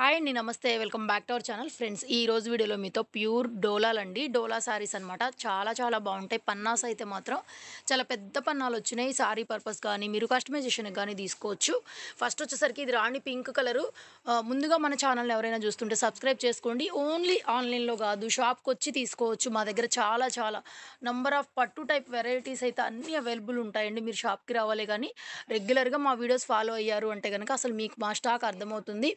hi అండి నమస్తే welcome back to our channel friends ఈ రోజు వీడియోలో మీతో ప్యూర్ డోలాలు అండి డోలా శారీస్ అనమాట చాలా చాలా బాగుంటాయి పన్నాస్ అయితే మాత్రం చాలా పెద్ద పన్నాలు వచ్చినాయి శారీ పర్పస్ కానీ మీరు కస్టమైజేషన్కి కానీ తీసుకోవచ్చు ఫస్ట్ వచ్చేసరికి ఇది రాణి పింక్ కలరు ముందుగా మన ఛానల్ని ఎవరైనా చూస్తుంటే సబ్స్క్రైబ్ చేసుకోండి ఓన్లీ ఆన్లైన్లో కాదు షాప్కి వచ్చి తీసుకోవచ్చు మా దగ్గర చాలా చాలా నంబర్ ఆఫ్ పట్టు టైప్ వెరైటీస్ అయితే అన్నీ అవైలబుల్ ఉంటాయండి మీరు షాప్కి రావాలి కానీ రెగ్యులర్గా మా వీడియోస్ ఫాలో అయ్యారు అంటే కనుక అసలు మీకు మా స్టాక్ అర్థమవుతుంది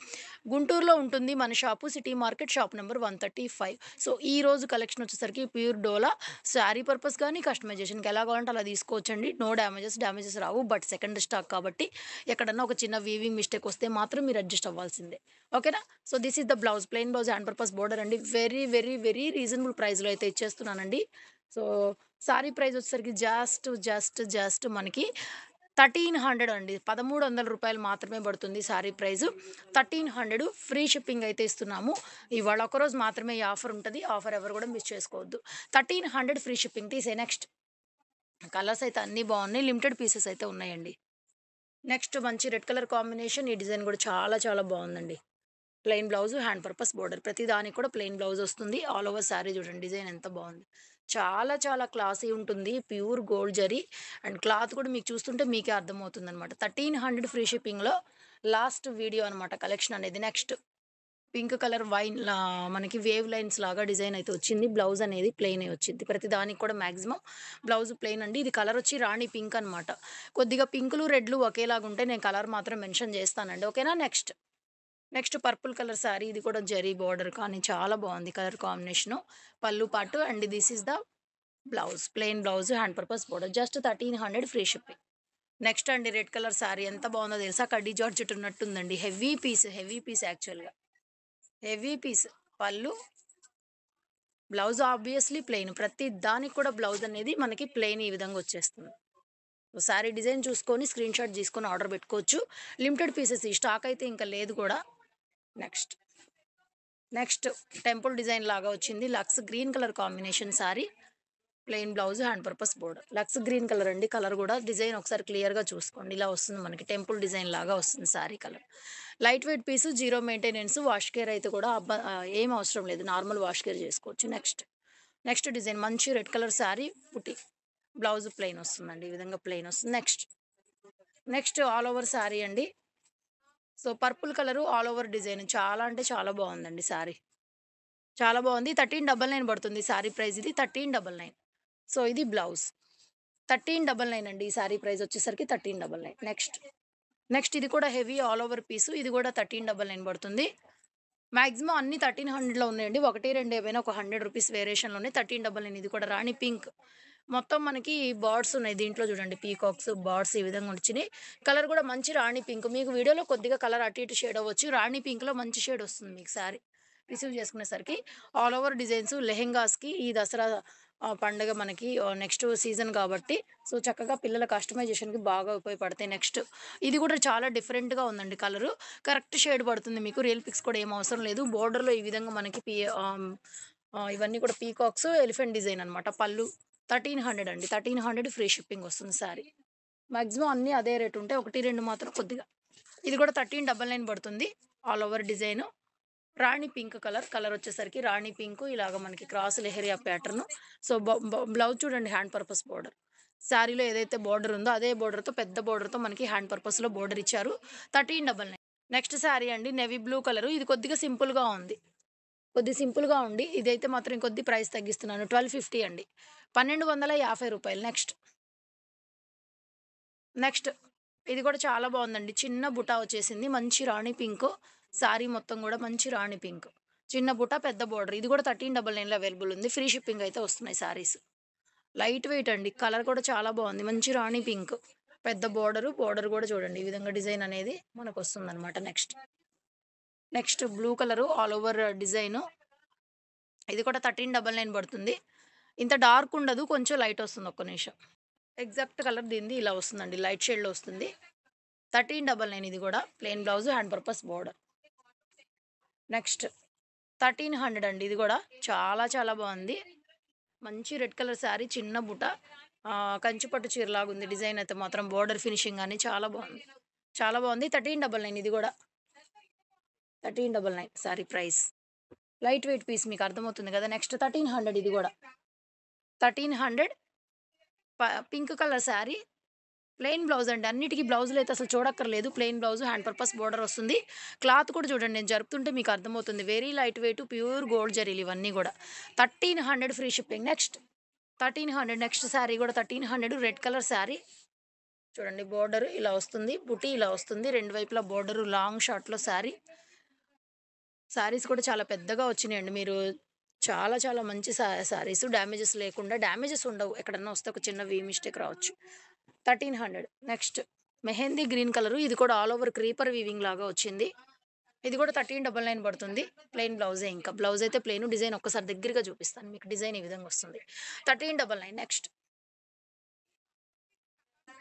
గుంటూరు గుంటూరులో ఉంటుంది మన shop city market shop number one thirty five so ఈ రోజు కలెక్షన్ వచ్చేసరికి ప్యూర్ డోలా శారీ పర్పస్ కానీ కస్టమైజేషన్కి ఎలా కావాలంటే అలా తీసుకోవచ్చండి నో డ్యామేజెస్ డ్యామేజెస్ రావు బట్ సెకండ్ స్టాక్ కాబట్టి ఎక్కడన్నా ఒక చిన్న వీవింగ్ మిస్టేక్ వస్తే మాత్రం మీరు అడ్జస్ట్ అవ్వాల్సిందే ఓకేనా so this is the blouse plain blouse hand purpose border అండి వెరీ వెరీ వెరీ రీజనబుల్ ప్రైస్లో అయితే ఇచ్చేస్తున్నానండి సో సారీ ప్రైస్ వచ్చేసరికి జస్ట్ జస్ట్ జస్ట్ మనకి థర్టీన్ హండ్రెడ్ అండి పదమూడు వందల రూపాయలు మాత్రమే పడుతుంది sari price thirteen hundred free shipping అయితే ఇస్తున్నాము ఇవాళ ఒకరోజు మాత్రమే ఈ ఆఫర్ ఉంటుంది ఆఫర్ ఎవరు కూడా మిస్ చేసుకోవద్దు థర్టీన్ హండ్రెడ్ ఫ్రీ షిప్పింగ్ తీసే నెక్స్ట్ కలర్స్ అయితే అన్నీ బాగున్నాయి లిమిటెడ్ పీసెస్ అయితే ఉన్నాయండి నెక్స్ట్ మంచి రెడ్ కలర్ కాంబినేషన్ ఈ డిజైన్ కూడా చాలా చాలా బాగుందండి plain blouse hand purpose border ప్రతి దానికి కూడా ప్లెయిన్ బ్లౌజ్ వస్తుంది ఆల్ ఓవర్ శారీ చూడండి డిజైన్ ఎంత బాగుంది చాలా చాలా క్లాసీ ఉంటుంది pure gold zari and cloth కూడా మీకు చూస్తుంటే మీకే అర్థమవుతుంది అనమాట థర్టీన్ హండ్రెడ్ ఫ్రీ షిప్పింగ్లో లాస్ట్ వీడియో అనమాట కలెక్షన్ అనేది నెక్స్ట్ పింక్ కలర్ వైన్ మనకి వేవ్ లైన్స్ లాగా డిజైన్ అయితే వచ్చింది బ్లౌజ్ అనేది ప్లెయిన్ వచ్చింది ప్రతి దానికి కూడా మ్యాక్సిమం బ్లౌజ్ ప్లెయిన్ అండి ఇది కలర్ వచ్చి రాణి పింక్ అనమాట కొద్దిగా పింకులు రెడ్లు ఒకేలాగా ఉంటే నేను కలర్ మాత్రం మెన్షన్ చేస్తానండి ఓకేనా next next purple colour sari ఇది కూడా జరీ బార్డర్ కానీ చాలా బాగుంది కలర్ కాంబినేషను పళ్ళు పాటు and this is the blouse plain blouse hand purpose border just thirteen hundred free shipping next అండి రెడ్ కలర్ శారీ ఎంత బాగుందో తెలుసా కడ్డీ జార్జెట్ ఉన్నట్టుందండి హెవీ పీస్ హెవీ పీస్ యాక్చువల్గా హెవీ పీస్ పళ్ళు బ్లౌజ్ ఆబ్వియస్లీ ప్లెయిన్ ప్రతి దానికి కూడా బ్లౌజ్ అనేది మనకి ప్లెయిన్ ఈ విధంగా వచ్చేస్తుంది శారీ డిజైన్ చూసుకొని స్క్రీన్ షాట్ తీసుకొని ఆర్డర్ పెట్టుకోవచ్చు లిమిటెడ్ పీసెస్ ఈ స్టాక్ అయితే ఇంకా లేదు కూడా నెక్స్ట్ నెక్స్ట్ టెంపుల్ డిజైన్ లాగా వచ్చింది lux green colour combination sari plain blouse hand purpose border lux green colour అండి కలర్ కూడా డిజైన్ ఒకసారి క్లియర్గా చూసుకోండి ఇలా వస్తుంది మనకి టెంపుల్ డిజైన్ లాగా వస్తుంది sari colour light weight piece zero maintenance wash care అయితే కూడా అబ్బా ఏం అవసరం లేదు నార్మల్ వాష్ కేర్ చేసుకోవచ్చు నెక్స్ట్ నెక్స్ట్ డిజైన్ మంచి రెడ్ కలర్ శారీ పుట్టి బ్లౌజ్ ప్లెయిన్ వస్తుందండి ఈ విధంగా ప్లెయిన్ వస్తుంది next next all over sari అండి so purple colour all over design చాలా అంటే చాలా బాగుందండి శారీ చాలా బాగుంది థర్టీన్ డబల్ నైన్ పడుతుంది శారీ ప్రైస్ ఇది థర్టీన్ డబల్ నైన్ సో ఇది బ్లౌజ్ థర్టీన్ డబల్ నైన్ అండి ఈ శారీ ప్రైస్ వచ్చేసరికి thirteen double nine next next ఇది కూడా హెవీ ఆల్ ఓవర్ పీసు ఇది కూడా థర్టీన్ డబల్ నైన్ పడుతుంది మ్యాక్సిమం అన్ని థర్టీన్ హండ్రెడ్లో ఉన్నాయండి ఒకటి రెండు ఏమైనా ఒక హండ్రెడ్ రూపీస్ వేరియేషన్లో ఉన్నాయి థర్టీన్ డబల్ నైన్ ఇది కూడా రాణి పింక్ మొత్తం మనకి బార్డ్స్ ఉన్నాయి దీంట్లో చూడండి పీకాక్స్ బార్డ్స్ ఈ విధంగా వచ్చినాయి కలర్ కూడా మంచి రాణి పింక్ మీకు వీడియోలో కొద్దిగా కలర్ అటు ఇటు షేడ్ అవ్వచ్చు రాణి పింక్లో మంచి షేడ్ వస్తుంది మీకు సారీ రిసీవ్ చేసుకునేసరికి ఆల్ ఓవర్ డిజైన్స్ లెహెంగాస్కి ఈ దసరా పండుగ మనకి నెక్స్ట్ సీజన్ కాబట్టి సో చక్కగా పిల్లల కస్టమైజేషన్కి బాగా ఉపయోగపడతాయి నెక్స్ట్ ఇది కూడా చాలా డిఫరెంట్గా ఉందండి కలరు కరెక్ట్ షేడ్ పడుతుంది మీకు రియల్ పిక్స్ కూడా ఏం అవసరం లేదు బోర్డర్లో ఈ విధంగా మనకి పీ ఇవన్నీ కూడా పీకాక్స్ ఎలిఫెంట్ డిజైన్ అనమాట పళ్ళు థర్టీన్ హండ్రెడ్ అండి థర్టీన్ హండ్రెడ్ ఫ్రీ షిప్పింగ్ వస్తుంది శారీ మ్యాక్సిమం అన్నీ అదే రేట్ ఉంటాయి ఒకటి రెండు మాత్రం కొద్దిగా ఇది కూడా థర్టీన్ డబల్ నైన్ పడుతుంది all over design rani pink colour colour వచ్చేసరికి రాణి పింక్ ఇలాగ మనకి cross leheriya pattern so blouse చూడండి హ్యాండ్ పర్పస్ బోర్డర్ శారీలో ఏదైతే బోర్డర్ ఉందో అదే బోర్డర్తో పెద్ద బోర్డర్తో మనకి హ్యాండ్ పర్పస్లో బోర్డర్ ఇచ్చారు thirteen double nine next sari అండి నెవీ బ్లూ కలర్ ఇది కొద్దిగా సింపుల్గా ఉంది కొద్ది సింపుల్గా ఉండి ఇదైతే మాత్రం కొద్ది ప్రైస్ తగ్గిస్తున్నాను ట్వెల్వ్ ఫిఫ్టీ అండి పన్నెండు వందల యాభై రూపాయలు నెక్స్ట్ నెక్స్ట్ ఇది కూడా చాలా బాగుందండి చిన్న బుటా వచ్చేసింది మంచి రాణి పింక్ శారీ మొత్తం కూడా మంచి రాణి పింక్ చిన్న బుటా పెద్ద బోర్డర్ ఇది కూడా థర్టీన్ డబల్ నైన్లో అవైలబుల్ ఉంది ఫ్రీ షిప్పింగ్ అయితే వస్తున్నాయి శారీస్ లైట్ వెయిట్ అండి కలర్ కూడా చాలా బాగుంది మంచి రాణి పింక్ పెద్ద బోర్డరు బోర్డర్ కూడా చూడండి ఈ విధంగా డిజైన్ అనేది మనకు వస్తుంది అనమాట next next blue colour all over design ఇది కూడా థర్టీన్ డబల్ నైన్ పడుతుంది ఇంత డార్క్ ఉండదు కొంచెం లైట్ వస్తుంది ఒక్క నిమిషం ఎగ్జాక్ట్ కలర్ దీనిది ఇలా వస్తుందండి లైట్ షేడ్లో వస్తుంది థర్టీన్ డబల్ నైన్ ఇది కూడా plain blouse hand purpose border next thirteen hundred అండి ఇది కూడా చాలా చాలా బాగుంది మంచి రెడ్ కలర్ శారీ చిన్న బుట కంచిపట్టు చీరలాగుంది డిజైన్ అయితే మాత్రం బోర్డర్ ఫినిషింగ్ కానీ చాలా బాగుంది చాలా బాగుంది థర్టీన్ డబల్ నైన్ ఇది కూడా thirteen double nine sari price light weight piece మీకు అర్థమవుతుంది కదా నెక్స్ట్ థర్టీన్ హండ్రెడ్ ఇది కూడా thirteen hundred pink colour sari plain blouse అండి అన్నిటికీ బ్లౌజులు అయితే అసలు చూడక్కర్లేదు plain blouse hand purpose border వస్తుంది క్లాత్ కూడా చూడండి నేను జరుపుతుంటే మీకు అర్థమవుతుంది very light weight pure gold జరీలు ఇవన్నీ కూడా thirteen hundred free shipping next thirteen hundred next sari కూడా thirteen hundred red colour sari చూడండి బోర్డర్ ఇలా వస్తుంది బుటీ ఇలా వస్తుంది రెండు వైపులా బోర్డరు లాంగ్ షార్ట్లో శారీ శారీస్ కూడా చాలా పెద్దగా వచ్చినాయండి మీరు చాలా చాలా మంచి శారీస్ డ్యామేజెస్ లేకుండా డ్యామేజెస్ ఉండవు ఎక్కడన్నా వస్తే ఒక చిన్న వీ మిస్టేక్ రావచ్చు thirteen hundred next mehndi green colour ఇది కూడా ఆల్ ఓవర్ క్రీపర్ వీవింగ్ లాగా వచ్చింది ఇది కూడా థర్టీన్ డబల్ నైన్ పడుతుంది ప్లెయిన్ బ్లౌజే ఇంకా బ్లౌజ్ అయితే ప్లెయిన్ డిజైన్ ఒక్కసారి దగ్గరగా చూపిస్తాను మీకు డిజైన్ ఈ విధంగా వస్తుంది thirteen double nine next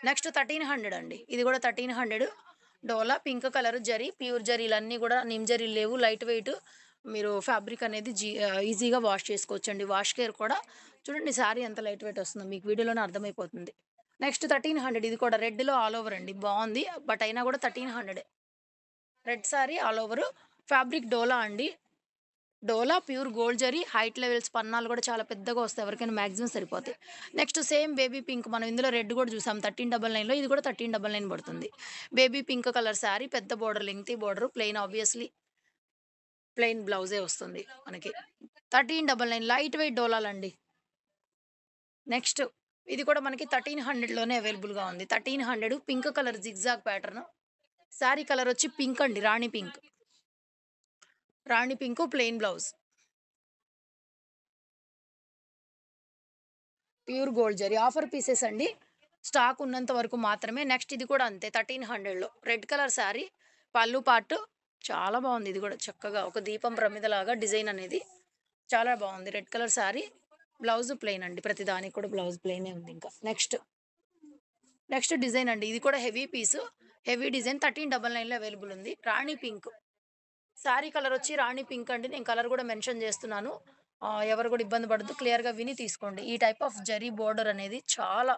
next thirteen hundred అండి ఇది కూడా thirteen hundred dola pink colour zari pure జరీలు అన్నీ కూడా నిమ్ జరీలు లేవు లైట్ వెయిట్ మీరు ఫ్యాబ్రిక్ అనేది జీ ఈజీగా వాష్ చేసుకోవచ్చండి వాష్ కేర్ కూడా చూడండి సారీ ఎంత లైట్ వెయిట్ వస్తుందో మీకు వీడియోలోనే అర్థమైపోతుంది నెక్స్ట్ థర్టీన్ హండ్రెడ్ ఇది కూడా రెడ్లో ఆల్ ఓవర్ అండి బాగుంది బట్ అయినా కూడా thirteen hundred red sari all over fabric dola అండి dola pure gold zari height levels పన్నాలు కూడా చాలా పెద్దగా వస్తాయి ఎవరికైనా మాక్సిమం సరిపోతాయి నెక్స్ట్ సేమ్ బేబీ పింక్ మనం ఇందులో రెడ్ కూడా చూసాం థర్టీన్ డబల్ నైన్లో ఇది కూడా థర్టీన్ డబల్ నైన్ పడుతుంది బేబీ పింక్ కలర్ శారీ పెద్ద border lengthy border plain obviously plain బ్లౌజే వస్తుంది మనకి thirteen double nine light weight డోలాలండి నెక్స్ట్ ఇది కూడా మనకి థర్టీన్ హండ్రెడ్లోనే అవైలబుల్గా ఉంది thirteen hundred pink colour zigzag pattern sari colour వచ్చి పింక్ అండి Rani pink Rani pink plain blouse pure gold zari offer pieces అండి స్టాక్ ఉన్నంత వరకు మాత్రమే నెక్స్ట్ ఇది కూడా అంతే థర్టీన్ హండ్రెడ్లో రెడ్ కలర్ శారీ పళ్ళు పాటు చాలా బాగుంది ఇది కూడా చక్కగా ఒక దీపం ప్రమిదలాగా డిజైన్ అనేది చాలా బాగుంది red colour sari blouse plain అండి ప్రతి దానికి కూడా బ్లౌజ్ ప్లెయినే ఉంది ఇంకా నెక్స్ట్ నెక్స్ట్ డిజైన్ అండి ఇది కూడా heavy piece heavy design thirteen double నైన్లో అవైలబుల్ ఉంది రాణి పింక్ శారీ కలర్ వచ్చి రాణి పింక్ అండి నేను కలర్ కూడా మెన్షన్ చేస్తున్నాను ఎవరు కూడా ఇబ్బంది పడద్దు క్లియర్గా విని తీసుకోండి ఈ టైప్ ఆఫ్ జరీ బోర్డర్ అనేది చాలా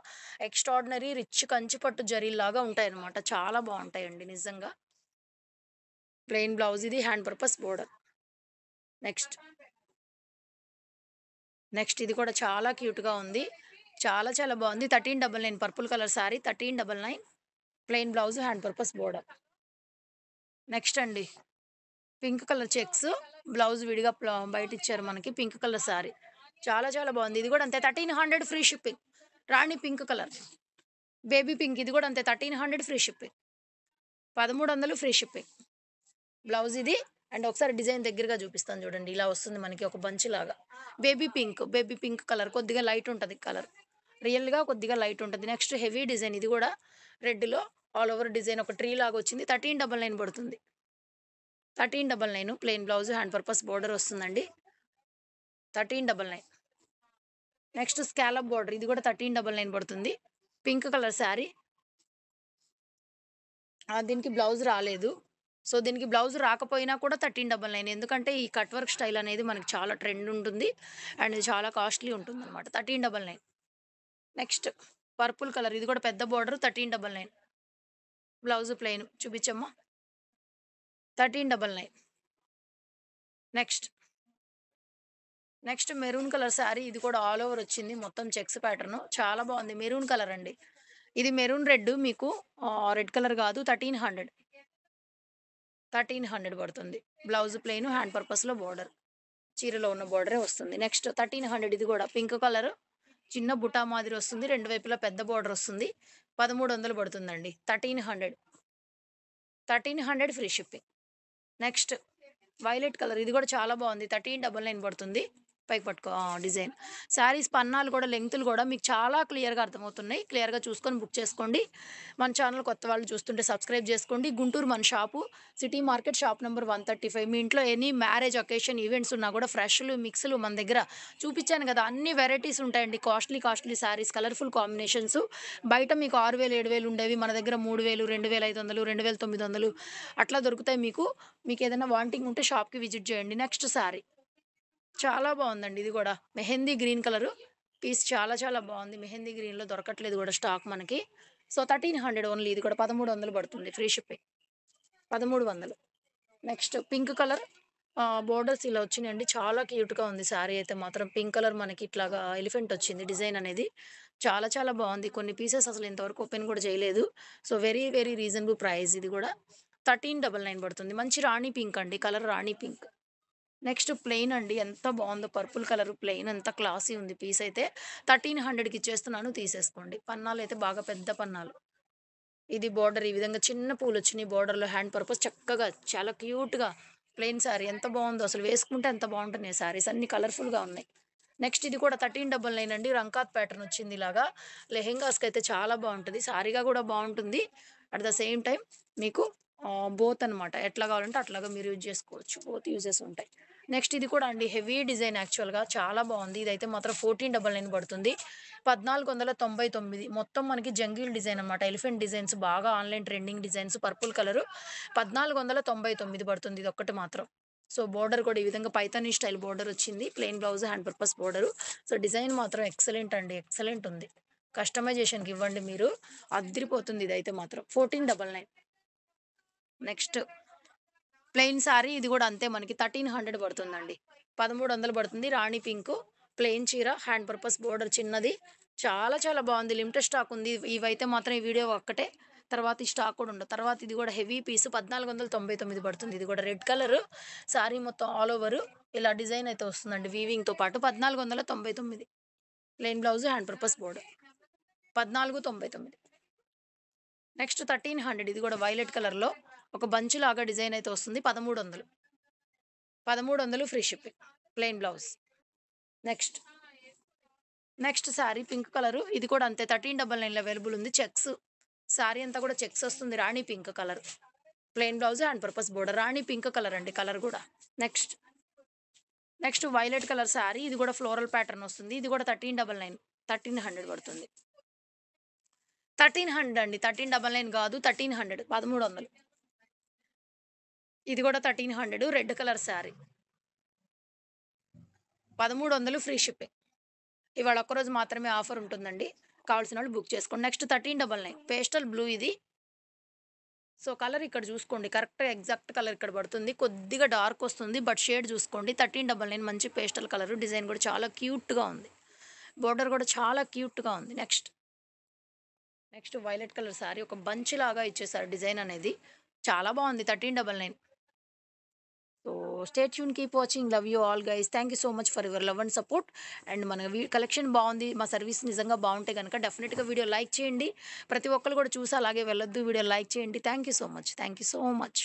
ఎక్స్ట్రాడినరీ రిచ్ కంచిపట్టు జరీలాగా ఉంటాయి అనమాట చాలా బాగుంటాయండి నిజంగా ప్లెయిన్ బ్లౌజ్ ఇది hand purpose border next next ఇది కూడా చాలా క్యూట్గా ఉంది చాలా చాలా బాగుంది thirteen double nine purple colour sari thirteen double nine plain blouse hand purpose border next అండి పింక్ కలర్ చెక్స్ బ్లౌజ్ విడిగా బయట ఇచ్చారు మనకి పింక్ కలర్ శారీ చాలా చాలా బాగుంది ఇది కూడా అంతే thirteen hundred free shipping rani pink colour baby pink ఇది కూడా అంతే థర్టీన్ హండ్రెడ్ ఫ్రీ షిప్పింగ్ పదమూడు వందలు ఫ్రీ షిప్పింగ్ బ్లౌజ్ ఇది అండ్ ఒకసారి డిజైన్ దగ్గరగా చూపిస్తాను చూడండి ఇలా వస్తుంది మనకి ఒక బంచ్ లాగా baby pink baby pink colour కొద్దిగా లైట్ ఉంటుంది కలర్ రియల్గా కొద్దిగా లైట్ ఉంటుంది నెక్స్ట్ హెవీ డిజైన్ ఇది కూడా రెడ్లో ఆల్ ఓవర్ డిజైన్ ఒక ట్రీ లాగా వచ్చింది థర్టీన్ డబల్ నైన్ పడుతుంది thirteen double nine plain blouse hand purpose border వస్తుందండి thirteen double nine next scallop border ఇది కూడా థర్టీన్ డబల్ నైన్ పడుతుంది పింక్ కలర్ శారీ దీనికి బ్లౌజ్ రాలేదు సో దీనికి బ్లౌజ్ రాకపోయినా కూడా థర్టీన్ డబల్ నైన్ ఎందుకంటే ఈ కట్ వర్క్ స్టైల్ అనేది మనకి చాలా ట్రెండ్ ఉంటుంది అండ్ ఇది చాలా కాస్ట్లీ ఉంటుంది అనమాట thirteen double nine next purple colour ఇది కూడా పెద్ద border thirteen double nine blouse plain చూపించమ్మా thirteen double nine next next maroon colour sari ఇది కూడా ఆల్ ఓవర్ వచ్చింది మొత్తం చెక్స్ ప్యాటర్ను చాలా బాగుంది మెరూన్ కలర్ అండి ఇది మెరూన్ రెడ్ మీకు రెడ్ కలర్ కాదు థర్టీన్ హండ్రెడ్ థర్టీన్ హండ్రెడ్ పడుతుంది బ్లౌజ్ ప్లెయిన్ హ్యాండ్ పర్పస్లో బార్డర్ చీరలో ఉన్న బార్డరే వస్తుంది నెక్స్ట్ థర్టీన్ హండ్రెడ్ ఇది కూడా పింక్ కలర్ చిన్న బుటా మాదిరి వస్తుంది రెండు వైపులా పెద్ద బార్డర్ వస్తుంది పదమూడు వందలు పడుతుందండి thirteen hundred thirteen hundred free shipping next violet colour ఇది కూడా చాలా బాగుంది థర్టీన్ డబల్ నైన్ పడుతుంది పైకి పట్టుకో డిజైన్ శారీస్ పన్నాలు కూడా లెంగ్త్లు కూడా మీకు చాలా క్లియర్గా అర్థమవుతున్నాయి క్లియర్గా చూసుకొని బుక్ చేసుకోండి మన ఛానల్ కొత్త వాళ్ళు చూస్తుంటే సబ్స్క్రైబ్ చేసుకోండి గుంటూరు మన shop city market shop number one thirty five మీ ఇంట్లో ఎనీ మ్యారేజ్ ఒకేషన్ ఈవెంట్స్ ఉన్నా కూడా ఫ్రెష్లు మిక్స్లు మన దగ్గర చూపించాను కదా అన్ని వెరైటీస్ ఉంటాయండి costly costly sarees colourful combinations బయట మీకు ఆరు వేలు ఏడు వేలు ఉండేవి మన దగ్గర మూడు వేలు రెండు వేల ఐదు వందలు రెండు వేల తొమ్మిది వందలు అట్లా దొరుకుతాయి మీకు మీకు ఏదైనా వాంటింగ్ ఉంటే షాప్కి విజిట్ చేయండి నెక్స్ట్ శారీ చాలా బాగుందండి ఇది కూడా మెహందీ గ్రీన్ కలర్ పీస్ చాలా చాలా బాగుంది మెహందీ గ్రీన్లో దొరకట్లేదు కూడా స్టాక్ మనకి సో థర్టీన్ హండ్రెడ్ ఓన్లీ ఇది కూడా పదమూడు వందలు పడుతుంది ఫ్రీ షిప్పింగ్ పదమూడు వందలు నెక్స్ట్ పింక్ కలర్ బోర్డర్స్ ఇలా వచ్చినాయండి చాలా క్యూట్గా ఉంది శారీ అయితే మాత్రం పింక్ కలర్ మనకి ఇట్లాగా ఎలిఫెంట్ వచ్చింది డిజైన్ అనేది చాలా చాలా బాగుంది కొన్ని పీసెస్ అసలు ఇంతవరకు ఓపెన్ కూడా చేయలేదు so very very reasonable price ఇది కూడా థర్టీన్ డబల్ నైన్ పడుతుంది మంచి రాణి పింక్ అండి colour rani pink next plain అండి ఎంత బాగుందో పర్పుల్ కలర్ ప్లెయిన్ ఎంత క్లాసీ ఉంది పీస్ అయితే థర్టీన్ హండ్రెడ్కి ఇచ్చేస్తున్నాను తీసేసుకోండి పన్నాలు అయితే బాగా పెద్ద పన్నాలు ఇది బార్డర్ ఈ విధంగా చిన్న పూలు వచ్చినాయి బార్డర్లో హ్యాండ్ పర్పస్ చక్కగా చాలా క్యూట్గా ప్లెయిన్ శారీ ఎంత బాగుందో అసలు వేసుకుంటే ఎంత బాగుంటున్నాయి శారీస్ అన్ని కలర్ఫుల్గా ఉన్నాయి నెక్స్ట్ ఇది కూడా థర్టీన్ డబ్బల్ నైన్ అండి రంకాత్ ప్యాటర్న్ వచ్చింది ఇలాగా లెహెంగాస్కి అయితే చాలా బాగుంటుంది శారీగా కూడా బాగుంటుంది అట్ ద సేమ్ టైం మీకు బోత్ అనమాట ఎట్లా కావాలంటే అట్లాగా మీరు యూజ్ చేసుకోవచ్చు బోత్ యూజెస్ ఉంటాయి నెక్స్ట్ ఇది కూడా అండి హెవీ డిజైన్ యాక్చువల్గా చాలా బాగుంది ఇదైతే మాత్రం ఫోర్టీన్ డబల్ నైన్ పడుతుంది పద్నాలుగు వందల తొంభై తొమ్మిది మొత్తం మనకి జంగిల్ డిజైన్ అనమాట ఎలిఫెంట్ డిజైన్స్ బాగా online trending designs purple colour పద్నాలుగు వందల తొంభై తొమ్మిది పడుతుంది ఇది ఒక్కటి మాత్రం సో బోర్డర్ కూడా ఈ విధంగా పైతానీ స్టైల్ బోర్డర్ వచ్చింది plain blouse hand purpose border so design మాత్రం ఎక్సలెంట్ అండి ఎక్సలెంట్ ఉంది కస్టమైజేషన్కి ఇవ్వండి మీరు అదిరిపోతుంది ఇదైతే మాత్రం fourteen double nine next plain sari ఇది కూడా అంతే మనకి థర్టీన్ హండ్రెడ్ పడుతుందండి పదమూడు వందలు పడుతుంది రాణి పింక్ ప్లెయిన్ చీర హ్యాండ్ పర్పస్ బోర్డర్ చిన్నది చాలా చాలా బాగుంది లిమిటెడ్ స్టాక్ ఉంది ఇవైతే మాత్రం ఈ వీడియో ఒక్కటే తర్వాత ఈ స్టాక్ కూడా ఉండదు తర్వాత ఇది కూడా హెవీ పీస్ పద్నాలుగు వందల తొంభై తొమ్మిది పడుతుంది ఇది కూడా రెడ్ కలర్ శారీ మొత్తం ఆల్ ఓవర్ ఇలా డిజైన్ అయితే వస్తుందండి వీవింగ్తో పాటు పద్నాలుగు వందల తొంభై తొమ్మిది plain blouse hand purpose border పద్నాలుగు తొంభై తొమ్మిది నెక్స్ట్ థర్టీన్ హండ్రెడ్ ఇది కూడా వైలెట్ కలర్లో ఒక బంచ్ లాగా డిజైన్ అయితే వస్తుంది పదమూడు వందలు పదమూడు వందలు free shipping plain blouse next next sari pink colour ఇది కూడా అంతే థర్టీన్ డబల్ నైన్లో అవైలబుల్ ఉంది చెక్స్ శారీ అంతా కూడా చెక్స్ వస్తుంది rani pink colour plain blouse and purpose border rani pink colour అండి కలర్ కూడా next next violet colour sari ఇది కూడా ఫ్లోరల్ ప్యాటర్న్ వస్తుంది ఇది కూడా thirteen double nine thirteen hundred పడుతుంది థర్టీన్ హండ్రెడ్ అండి థర్టీన్ డబల్ నైన్ కాదు థర్టీన్ హండ్రెడ్ పదమూడు వందలు ఇది కూడా thirteen hundred red colour sari పదమూడు వందలు ఫ్రీ షిప్పింగ్ ఇవాళ ఒక్కరోజు మాత్రమే ఆఫర్ ఉంటుందండి కావాల్సిన వాళ్ళు బుక్ చేసుకోండి next thirteen double nine pastel blue ఇది సో కలర్ ఇక్కడ చూసుకోండి కరెక్ట్ ఎగ్జాక్ట్ కలర్ ఇక్కడ పడుతుంది కొద్దిగా డార్క్ వస్తుంది బట్ షేడ్ చూసుకోండి థర్టీన్ డబల్ నైన్ మంచి పేస్టల్ కలర్ డిజైన్ కూడా చాలా క్యూట్గా ఉంది బోర్డర్ కూడా చాలా క్యూట్గా ఉంది next next violet colour sari ఒక బంచ్ లాగా ఇచ్చేసారు డిజైన్ అనేది చాలా బాగుంది thirteen double nine stay tune keep watching love you all guys thank you so much for your love and support and మన కలెక్షన్ బాగుంది మా సర్వీస్ నిజంగా బాగుంటే కనుక డెఫినెట్గా వీడియో లైక్ చేయండి ప్రతి ఒక్కరు కూడా చూసి అలాగే వెళ్ళొద్దు వీడియో లైక్ చేయండి thank you so much thank you so much